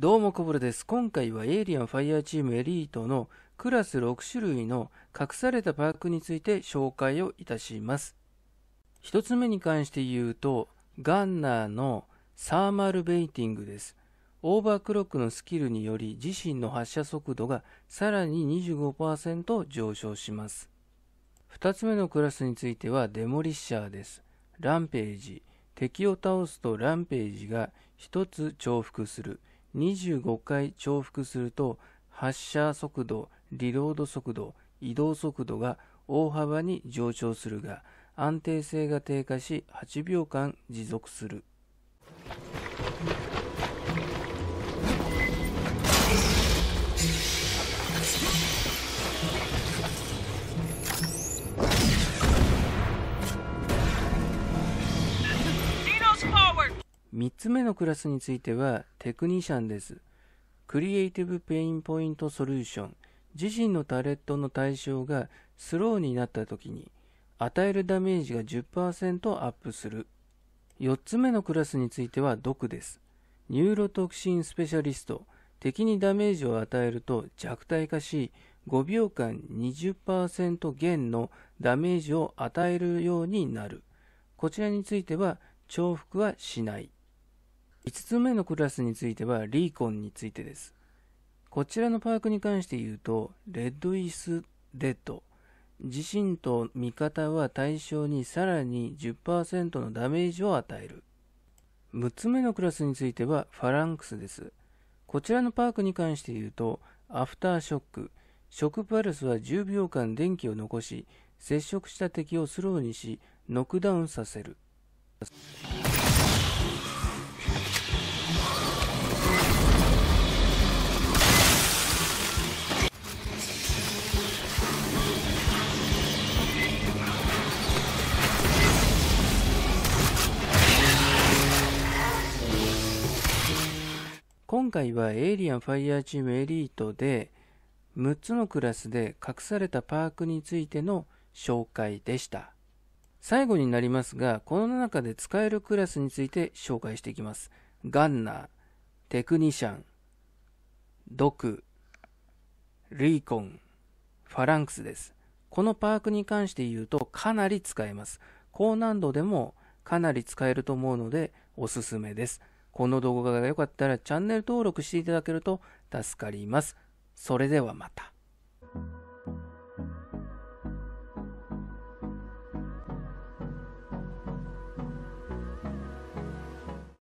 どうもこぼれです。今回はエイリアンファイヤーチームエリートのクラス6種類の隠されたパークについて紹介をいたします。1つ目に関して言うと、ガンナーのサーマルベイティングです。オーバークロックのスキルにより自身の発射速度がさらに25%上昇します。2つ目のクラスについてはデモリッシャーです。ランページ。敵を倒すとランページが1つ重複する。25回重複すると発射速度、リロード速度、移動速度が大幅に上昇するが安定性が低下し8秒間持続する。3つ目のクラスについてはテクニシャンです。クリエイティブペインポイントソリューション。自身のタレットの対象がスローになった時に与えるダメージが10%アップする。4つ目のクラスについては毒です。ニューロトクシンスペシャリスト。敵にダメージを与えると弱体化し、5秒間20%減のダメージを与えるようになる。こちらについては重複はしない。5つ目のクラスについてはリーコンについてです。こちらのパークに関して言うと、レッドイスデッド。自身と味方は対象にさらに10%のダメージを与える。6つ目のクラスについてはファランクスです。こちらのパークに関して言うと、アフターショック。ショックパルスは10秒間電気を残し、接触した敵をスローにし、ノックダウンさせる。今回はエイリアンファイヤーチームエリートで6つのクラスで隠されたパークについての紹介でした。最後になりますが、この中で使えるクラスについて紹介していきます。ガンナー、テクニシャン、ドク、リーコン、ファランクスです。このパークに関して言うとかなり使えます。高難度でもかなり使えると思うのでおすすめです。この動画が良かったらチャンネル登録していただけると助かります。それではまた。